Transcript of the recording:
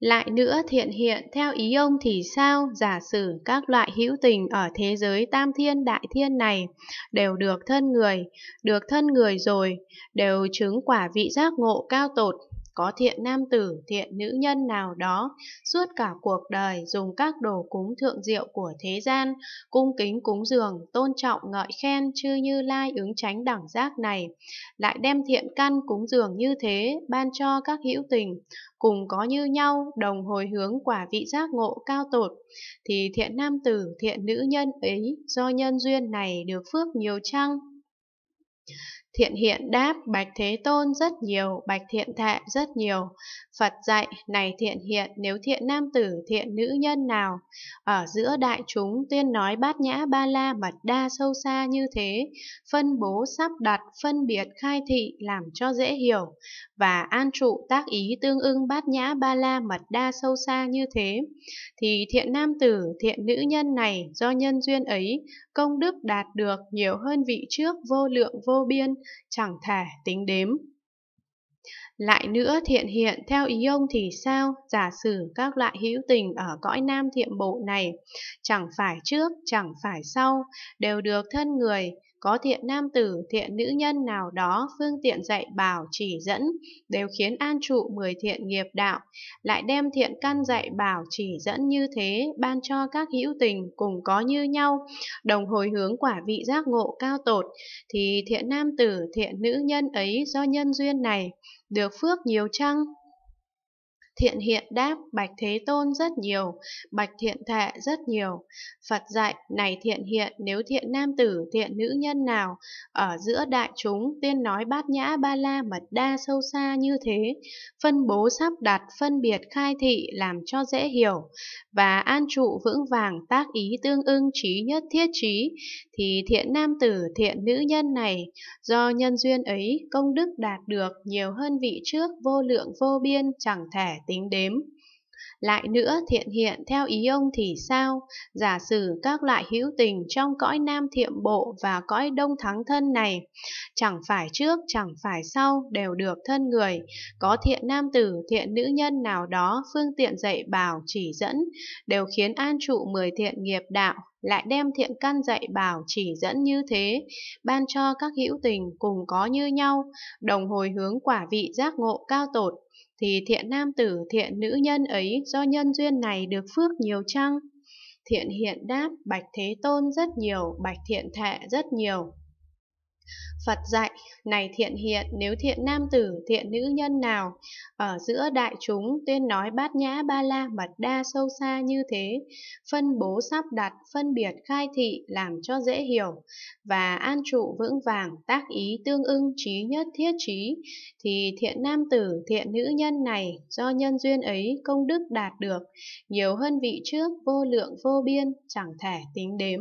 Lại nữa thiện hiện theo ý ông thì sao giả sử các loại hữu tình ở thế giới tam thiên đại thiên này đều được thân người, được thân người rồi, đều chứng quả vị giác ngộ cao tột có thiện nam tử, thiện nữ nhân nào đó, suốt cả cuộc đời dùng các đồ cúng thượng diệu của thế gian, cung kính cúng dường, tôn trọng ngợi khen chư như lai ứng tránh đẳng giác này, lại đem thiện căn cúng dường như thế, ban cho các hữu tình, cùng có như nhau, đồng hồi hướng quả vị giác ngộ cao tột, thì thiện nam tử, thiện nữ nhân ấy do nhân duyên này được phước nhiều chăng Thiện hiện đáp Bạch Thế Tôn rất nhiều, Bạch Thiện Thệ rất nhiều. Phật dạy, này thiện hiện, nếu thiện nam tử, thiện nữ nhân nào, ở giữa đại chúng tuyên nói bát nhã ba la mật đa sâu xa như thế, phân bố sắp đặt, phân biệt khai thị làm cho dễ hiểu, và an trụ tác ý tương ưng bát nhã ba la mật đa sâu xa như thế, thì thiện nam tử, thiện nữ nhân này do nhân duyên ấy, công đức đạt được nhiều hơn vị trước vô lượng vô biên, chẳng thể tính đếm. Lại nữa thiện hiện theo ý ông thì sao, giả sử các loại hữu tình ở cõi nam thiện bộ này, chẳng phải trước, chẳng phải sau, đều được thân người, có thiện nam tử, thiện nữ nhân nào đó phương tiện dạy bảo chỉ dẫn đều khiến an trụ mười thiện nghiệp đạo, lại đem thiện căn dạy bảo chỉ dẫn như thế ban cho các hữu tình cùng có như nhau, đồng hồi hướng quả vị giác ngộ cao tột, thì thiện nam tử, thiện nữ nhân ấy do nhân duyên này được phước nhiều chăng? Thiện hiện đáp Bạch Thế Tôn rất nhiều, Bạch Thiện Thệ rất nhiều. Phật dạy, này thiện hiện, nếu thiện nam tử, thiện nữ nhân nào, ở giữa đại chúng, tiên nói bát nhã ba la mật đa sâu xa như thế, phân bố sắp đặt, phân biệt khai thị làm cho dễ hiểu, và an trụ vững vàng tác ý tương ưng trí nhất thiết trí, thì thiện nam tử, thiện nữ nhân này, do nhân duyên ấy, công đức đạt được nhiều hơn vị trước vô lượng vô biên chẳng thể tính đếm. Lại nữa thiện hiện theo ý ông thì sao? Giả sử các loại hữu tình trong cõi nam thiệm bộ và cõi đông thắng thân này, chẳng phải trước, chẳng phải sau, đều được thân người. Có thiện nam tử, thiện nữ nhân nào đó, phương tiện dạy bảo, chỉ dẫn, đều khiến an trụ mười thiện nghiệp đạo, lại đem thiện căn dạy bảo chỉ dẫn như thế, ban cho các hữu tình cùng có như nhau, đồng hồi hướng quả vị giác ngộ cao tột, thì thiện nam tử thiện nữ nhân ấy do nhân duyên này được phước nhiều chăng? Thiện hiện đáp bạch thế tôn rất nhiều, bạch thiện thệ rất nhiều. Phật dạy, này thiện hiện, nếu thiện nam tử, thiện nữ nhân nào, ở giữa đại chúng tuyên nói bát nhã ba la mật đa sâu xa như thế, phân bố sắp đặt, phân biệt khai thị làm cho dễ hiểu, và an trụ vững vàng, tác ý tương ưng trí nhất thiết trí, thì thiện nam tử, thiện nữ nhân này, do nhân duyên ấy công đức đạt được, nhiều hơn vị trước vô lượng vô biên, chẳng thể tính đếm.